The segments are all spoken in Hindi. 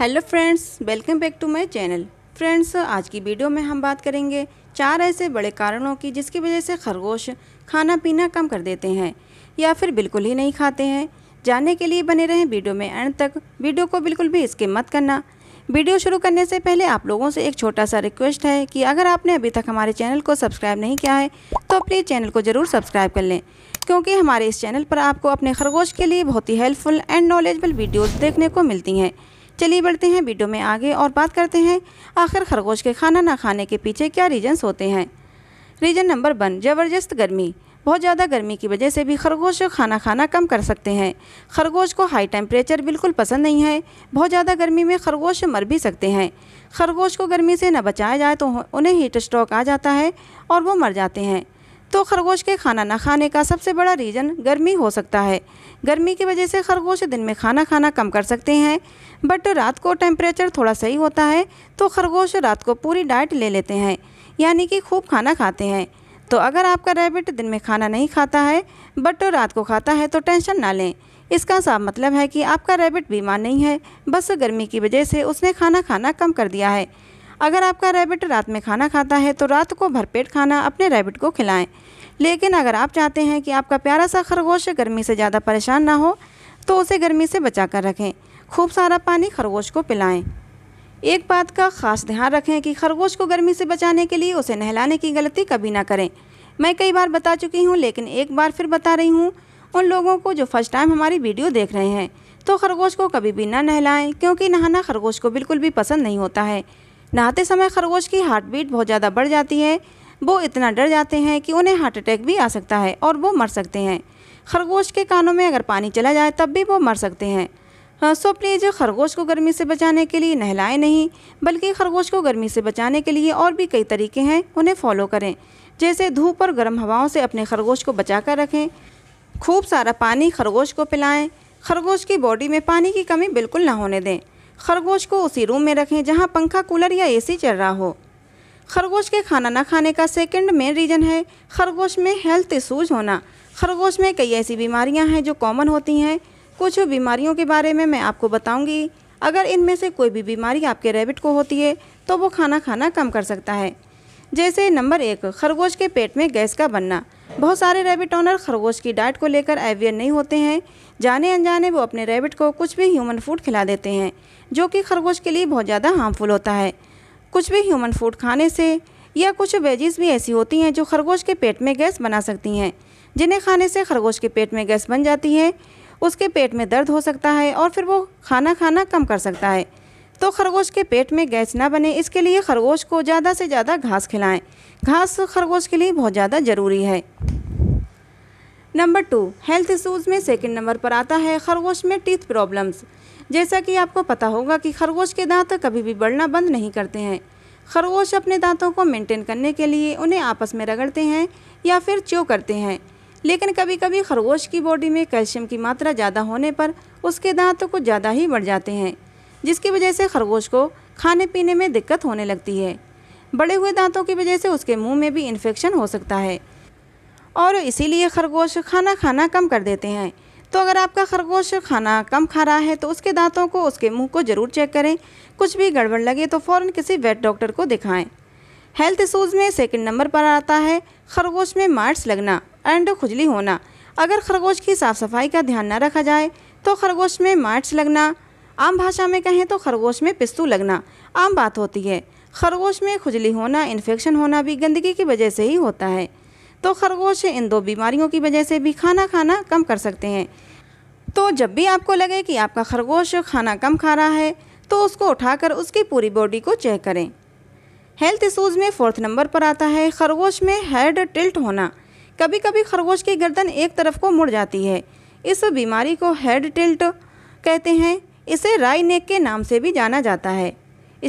Hello friends welcome back to my channel friends आज की वीडियो में हम बात करेंगे चार ऐसे बड़े कारणों की जिसकी वजह से खरगोश खाना पीना कम कर देते हैं या फिर बिल्कुल ही नहीं खाते हैं जानने के लिए बने रहें वीडियो में एंड तक वीडियो को बिल्कुल भी इसके मत करना वीडियो शुरू करने से पहले आप लोगों से एक छोटा सा रिक्वेस्ट है कि अगर आपने अभी तक हमारे चैनल को सब्सक्राइब नहीं किया है तो प्लीज़ चैनल को ज़रूर सब्सक्राइब कर लें क्योंकि हमारे इस चैनल पर आपको अपने खरगोश के लिए बहुत ही हेल्पफुल एंड नॉलेजबल वीडियोज़ देखने को मिलती हैं चलिए बढ़ते हैं वीडियो में आगे और बात करते हैं आखिर खरगोश के खाना ना खाने के पीछे क्या रीजन्स होते हैं रीजन नंबर वन ज़बरदस्त गर्मी बहुत ज़्यादा गर्मी की वजह से भी खरगोश खाना खाना कम कर सकते हैं खरगोश को हाई टेम्परेचर बिल्कुल पसंद नहीं है बहुत ज़्यादा गर्मी में खरगोश मर भी सकते हैं खरगोश को गर्मी से न बचाया जाए तो उन्हें हीट स्ट्रोक आ जाता है और वो मर जाते हैं तो खरगोश के खाना ना खाने का सबसे बड़ा रीज़न गर्मी हो सकता है गर्मी की वजह से खरगोश दिन में खाना खाना कम कर सकते हैं बट रात को टेम्परेचर थोड़ा सही होता है तो खरगोश रात को पूरी डाइट ले लेते हैं यानी कि खूब खाना खाते हैं तो अगर आपका रैबिट दिन में खाना नहीं खाता है बट रात को खाता है तो टेंशन ना लें इसका साफ मतलब है कि आपका रैबिट बीमार नहीं है बस गर्मी की वजह से उसने खाना खाना कम कर दिया है अगर आपका रैबिट रात में खाना खाता है तो रात को भरपेट खाना अपने रैबिट को खिलाएं लेकिन अगर आप चाहते हैं कि आपका प्यारा सा खरगोश गर्मी से ज़्यादा परेशान ना हो तो उसे गर्मी से बचा कर रखें खूब सारा पानी खरगोश को पिलाएं एक बात का खास ध्यान रखें कि खरगोश को गर्मी से बचाने के लिए उसे नहलाने की गलती कभी ना करें मैं कई बार बता चुकी हूँ लेकिन एक बार फिर बता रही हूँ उन लोगों को जो फर्स्ट टाइम हमारी वीडियो देख रहे हैं तो खरगोश को कभी भी ना नहलाएं क्योंकि नहाना खरगोश को बिल्कुल भी पसंद नहीं होता है नहाते समय खरगोश की हार्ट बीट बहुत ज़्यादा बढ़ जाती है वो इतना डर जाते हैं कि उन्हें हार्ट अटैक भी आ सकता है और वो मर सकते हैं खरगोश के कानों में अगर पानी चला जाए तब भी वो मर सकते हैं हाँ, सो प्लीज़ खरगोश को गर्मी से बचाने के लिए नहलाएं नहीं बल्कि खरगोश को गर्मी से बचाने के लिए और भी कई तरीके हैं उन्हें फॉलो करें जैसे धूप और गर्म हवाओं से अपने खरगोश को बचा कर रखें खूब सारा पानी खरगोश को पिलाएं खरगोश की बॉडी में पानी की कमी बिल्कुल ना होने दें खरगोश को उसी रूम में रखें जहां पंखा कूलर या एसी चल रहा हो खरगोश के खाना ना खाने का सेकंड मेन रीज़न है खरगोश में हेल्थ इशूज़ होना खरगोश में कई ऐसी बीमारियां हैं जो कॉमन होती हैं कुछ बीमारियों के बारे में मैं आपको बताऊंगी अगर इनमें से कोई भी बीमारी आपके रैबिट को होती है तो वो खाना खाना कम कर सकता है जैसे नंबर एक खरगोश के पेट में गैस का बनना बहुत सारे रैबिट ऑनर खरगोश की डाइट को लेकर अवेयर नहीं होते हैं जाने अनजाने वो अपने रैबिट को कुछ भी ह्यूमन फूड खिला देते हैं जो कि खरगोश के लिए बहुत ज़्यादा हार्मफुल होता है कुछ भी ह्यूमन फूड खाने से या कुछ वेजीज भी ऐसी होती हैं जो खरगोश के पेट में गैस बना सकती हैं जिन्हें खाने से खरगोश के पेट में गैस बन जाती है उसके पेट में दर्द हो सकता है और फिर वो खाना खाना कम कर सकता है तो खरगोश के पेट में गैस ना बने इसके लिए खरगोश को ज़्यादा से ज़्यादा घास खिलाएं घास खरगोश के लिए बहुत ज़्यादा ज़रूरी है नंबर टू हेल्थ इशूज़ में सेकंड नंबर पर आता है खरगोश में टीथ प्रॉब्लम्स जैसा कि आपको पता होगा कि खरगोश के दांत कभी भी बढ़ना बंद नहीं करते हैं खरगोश अपने दांतों को मेंटेन करने के लिए उन्हें आपस में रगड़ते हैं या फिर च्यो करते हैं लेकिन कभी कभी खरगोश की बॉडी में कैल्शियम की मात्रा ज़्यादा होने पर उसके दांत कुछ ज़्यादा ही बढ़ जाते हैं जिसकी वजह से खरगोश को खाने पीने में दिक्कत होने लगती है बड़े हुए दांतों की वजह से उसके मुंह में भी इन्फेक्शन हो सकता है और इसीलिए खरगोश खाना खाना कम कर देते हैं तो अगर आपका खरगोश खाना कम खा रहा है तो उसके दांतों को उसके मुंह को ज़रूर चेक करें कुछ भी गड़बड़ लगे तो फ़ौर किसी वेट डॉक्टर को दिखाएँ हेल्थ इशूज़ में सेकेंड नंबर पर आता है खरगोश में मार्ट्स लगना एंड खुजली होना अगर खरगोश की साफ़ सफाई का ध्यान न रखा जाए तो खरगोश में मार्ट्स लगना आम भाषा में कहें तो खरगोश में पिस्तू लगना आम बात होती है खरगोश में खुजली होना इन्फेक्शन होना भी गंदगी की वजह से ही होता है तो खरगोश इन दो बीमारियों की वजह से भी खाना खाना कम कर सकते हैं तो जब भी आपको लगे कि आपका खरगोश खाना कम खा रहा है तो उसको उठाकर उसकी पूरी बॉडी को चेक करें हेल्थ इशूज़ में फोर्थ नंबर पर आता है खरगोश में हेड टिल्ट होना कभी कभी खरगोश की गर्दन एक तरफ को मुड़ जाती है इस बीमारी को हेड टिल्ट कहते हैं इसे राई नेक के नाम से भी जाना जाता है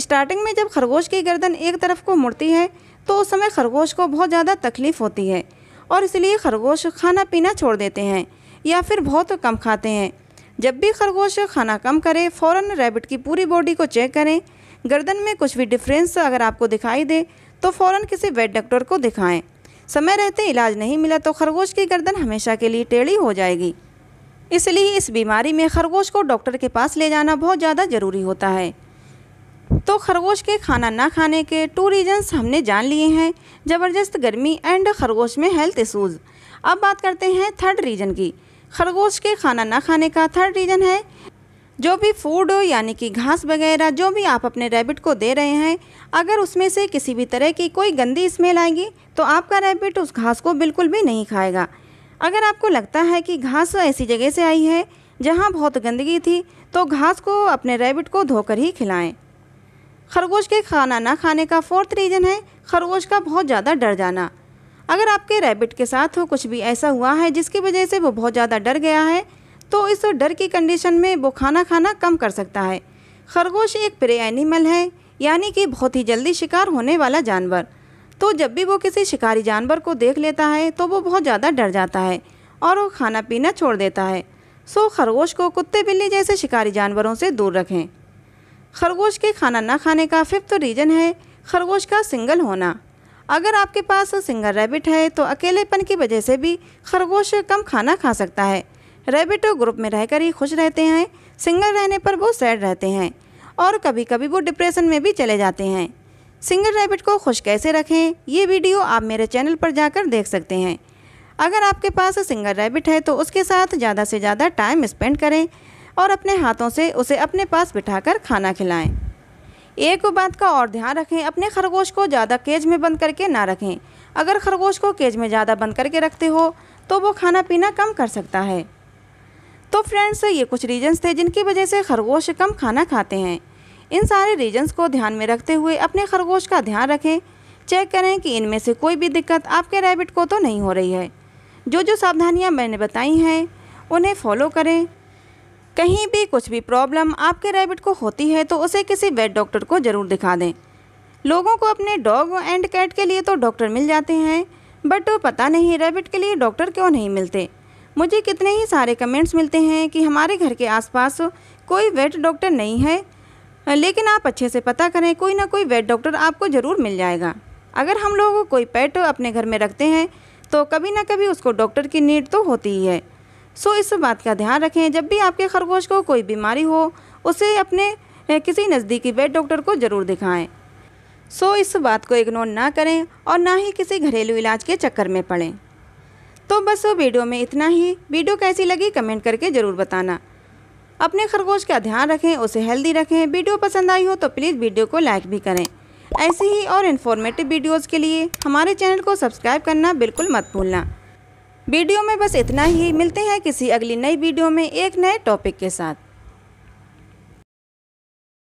स्टार्टिंग में जब खरगोश की गर्दन एक तरफ को मुड़ती है तो उस समय खरगोश को बहुत ज़्यादा तकलीफ़ होती है और इसलिए खरगोश खाना पीना छोड़ देते हैं या फिर बहुत कम खाते हैं जब भी खरगोश खाना कम करे फ़ौर रैबिट की पूरी बॉडी को चेक करें गर्दन में कुछ भी डिफरेंस अगर आपको दिखाई दे तो फ़ौर किसी वेट डॉक्टर को दिखाएं समय रहते इलाज नहीं मिला तो खरगोश की गर्दन हमेशा के लिए टेढ़ी हो जाएगी इसलिए इस बीमारी में खरगोश को डॉक्टर के पास ले जाना बहुत ज़्यादा ज़रूरी होता है तो खरगोश के खाना ना खाने के टू रीजन्स हमने जान लिए हैं ज़बरदस्त गर्मी एंड खरगोश में हेल्थ इशूज़ अब बात करते हैं थर्ड रीजन की खरगोश के खाना ना खाने का थर्ड रीजन है जो भी फूड यानी कि घास वगैरह जो भी आप अपने रैबिट को दे रहे हैं अगर उसमें से किसी भी तरह की कोई गंदी स्मेल आएगी तो आपका रैबिट उस घास को बिल्कुल भी नहीं खाएगा अगर आपको लगता है कि घास ऐसी जगह से आई है जहाँ बहुत गंदगी थी तो घास को अपने रैबिट को धोकर ही खिलाएं। खरगोश के खाना ना खाने का फोर्थ रीज़न है खरगोश का बहुत ज़्यादा डर जाना अगर आपके रैबिट के साथ हो कुछ भी ऐसा हुआ है जिसकी वजह से वो बहुत ज़्यादा डर गया है तो इस डर की कंडीशन में वो खाना खाना कम कर सकता है खरगोश एक प्रे एनिमल है यानी कि बहुत ही जल्दी शिकार होने वाला जानवर तो जब भी वो किसी शिकारी जानवर को देख लेता है तो वो बहुत ज़्यादा डर जाता है और वो खाना पीना छोड़ देता है सो खरगोश को कुत्ते बिल्ली जैसे शिकारी जानवरों से दूर रखें खरगोश के खाना ना खाने का फिफ्थ रीज़न है खरगोश का सिंगल होना अगर आपके पास सिंगल रैबिट है तो अकेलेपन की वजह से भी खरगोश कम खाना खा सकता है रैबिट ग्रुप में रहकर ही खुश रहते हैं सिंगल रहने पर वो सैड रहते हैं और कभी कभी वो डिप्रेशन में भी चले जाते हैं सिंगल रैबिट को खुश कैसे रखें ये वीडियो आप मेरे चैनल पर जाकर देख सकते हैं अगर आपके पास सिंगल रैबिट है तो उसके साथ ज़्यादा से ज़्यादा टाइम स्पेंड करें और अपने हाथों से उसे अपने पास बिठाकर खाना खिलाएं। एक बात का और ध्यान रखें अपने खरगोश को ज़्यादा केज में बंद करके ना रखें अगर खरगोश को केज में ज़्यादा बंद करके रखते हो तो वो खाना पीना कम कर सकता है तो फ्रेंड्स ये कुछ रीजन्स थे जिनकी वजह से खरगोश कम खाना खाते हैं इन सारे रीजन्स को ध्यान में रखते हुए अपने खरगोश का ध्यान रखें चेक करें कि इनमें से कोई भी दिक्कत आपके रैबिट को तो नहीं हो रही है जो जो सावधानियां मैंने बताई हैं उन्हें फॉलो करें कहीं भी कुछ भी प्रॉब्लम आपके रैबिट को होती है तो उसे किसी वेट डॉक्टर को ज़रूर दिखा दें लोगों को अपने डॉग एंड कैट के लिए तो डॉक्टर मिल जाते हैं बट पता नहीं रैबिट के लिए डॉक्टर क्यों नहीं मिलते मुझे कितने ही सारे कमेंट्स मिलते हैं कि हमारे घर के आसपास कोई वेट डॉक्टर नहीं है लेकिन आप अच्छे से पता करें कोई ना कोई वेट डॉक्टर आपको ज़रूर मिल जाएगा अगर हम लोग कोई पेट अपने घर में रखते हैं तो कभी ना कभी उसको डॉक्टर की नीड तो होती ही है सो इस बात का ध्यान रखें जब भी आपके खरगोश को कोई बीमारी हो उसे अपने किसी नज़दीकी वेट डॉक्टर को ज़रूर दिखाएं सो इस बात को इग्नोर ना करें और ना ही किसी घरेलू इलाज के चक्कर में पड़ें तो बस वीडियो में इतना ही वीडियो कैसी लगी कमेंट करके ज़रूर बताना अपने खरगोश का ध्यान रखें उसे हेल्दी रखें वीडियो पसंद आई हो तो प्लीज़ वीडियो को लाइक भी करें ऐसी ही और इन्फॉर्मेटिव वीडियोज़ के लिए हमारे चैनल को सब्सक्राइब करना बिल्कुल मत भूलना वीडियो में बस इतना ही मिलते हैं किसी अगली नई वीडियो में एक नए टॉपिक के साथ